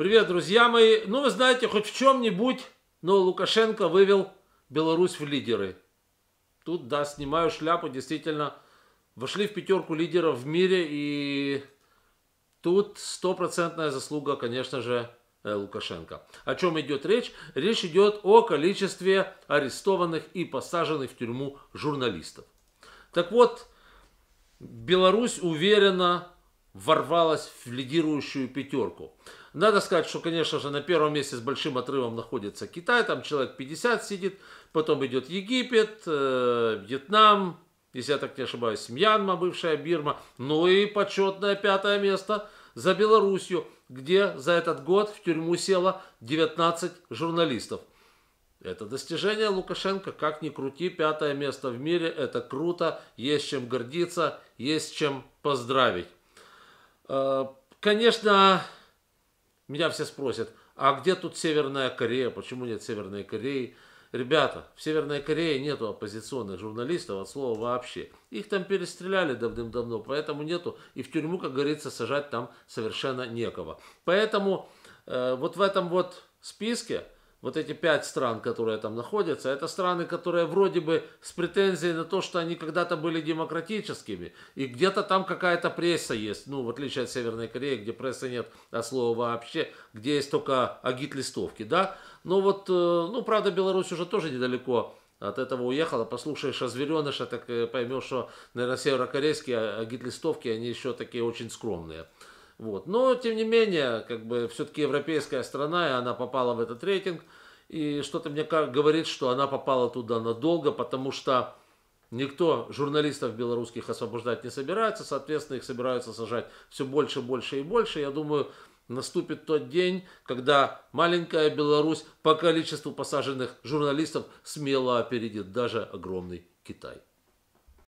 Привет, друзья мои. Ну, вы знаете, хоть в чем-нибудь, но Лукашенко вывел Беларусь в лидеры. Тут, да, снимаю шляпу, действительно, вошли в пятерку лидеров в мире, и тут стопроцентная заслуга, конечно же, э, Лукашенко. О чем идет речь? Речь идет о количестве арестованных и посаженных в тюрьму журналистов. Так вот, Беларусь уверенно ворвалась в лидирующую пятерку. Надо сказать, что, конечно же, на первом месте с большим отрывом находится Китай, там человек 50 сидит, потом идет Египет, э, Вьетнам, если я так не ошибаюсь, Мьянма, бывшая Бирма, ну и почетное пятое место за Белоруссию, где за этот год в тюрьму село 19 журналистов. Это достижение Лукашенко, как ни крути, пятое место в мире, это круто, есть чем гордиться, есть чем поздравить. Э, конечно, меня все спросят, а где тут Северная Корея? Почему нет Северной Кореи? Ребята, в Северной Корее нету оппозиционных журналистов от слова вообще. Их там перестреляли давным-давно, поэтому нету. И в тюрьму, как говорится, сажать там совершенно некого. Поэтому э, вот в этом вот списке вот эти пять стран, которые там находятся, это страны, которые вроде бы с претензией на то, что они когда-то были демократическими, и где-то там какая-то пресса есть, ну, в отличие от Северной Кореи, где прессы нет от а слова вообще, где есть только агит-листовки, да, но вот, э, ну, правда, Беларусь уже тоже недалеко от этого уехала, послушаешь Озвереныша, так э, поймешь, что, наверное, северокорейские агит-листовки, они еще такие очень скромные. Вот. Но, тем не менее, как бы все-таки европейская страна, и она попала в этот рейтинг. И что-то мне говорит, что она попала туда надолго, потому что никто журналистов белорусских освобождать не собирается, соответственно, их собираются сажать все больше, больше и больше. Я думаю, наступит тот день, когда маленькая Беларусь по количеству посаженных журналистов смело опередит даже огромный Китай.